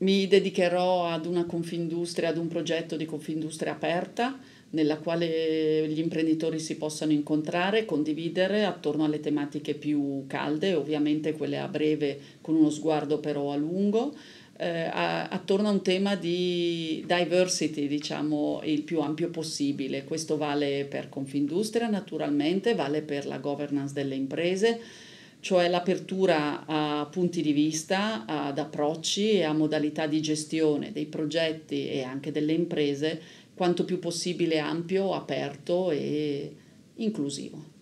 Mi dedicherò ad una confindustria, ad un progetto di confindustria aperta nella quale gli imprenditori si possano incontrare, condividere attorno alle tematiche più calde, ovviamente quelle a breve con uno sguardo però a lungo, eh, a, attorno a un tema di diversity, diciamo, il più ampio possibile. Questo vale per Confindustria naturalmente, vale per la governance delle imprese cioè l'apertura a punti di vista, ad approcci e a modalità di gestione dei progetti e anche delle imprese quanto più possibile ampio, aperto e inclusivo.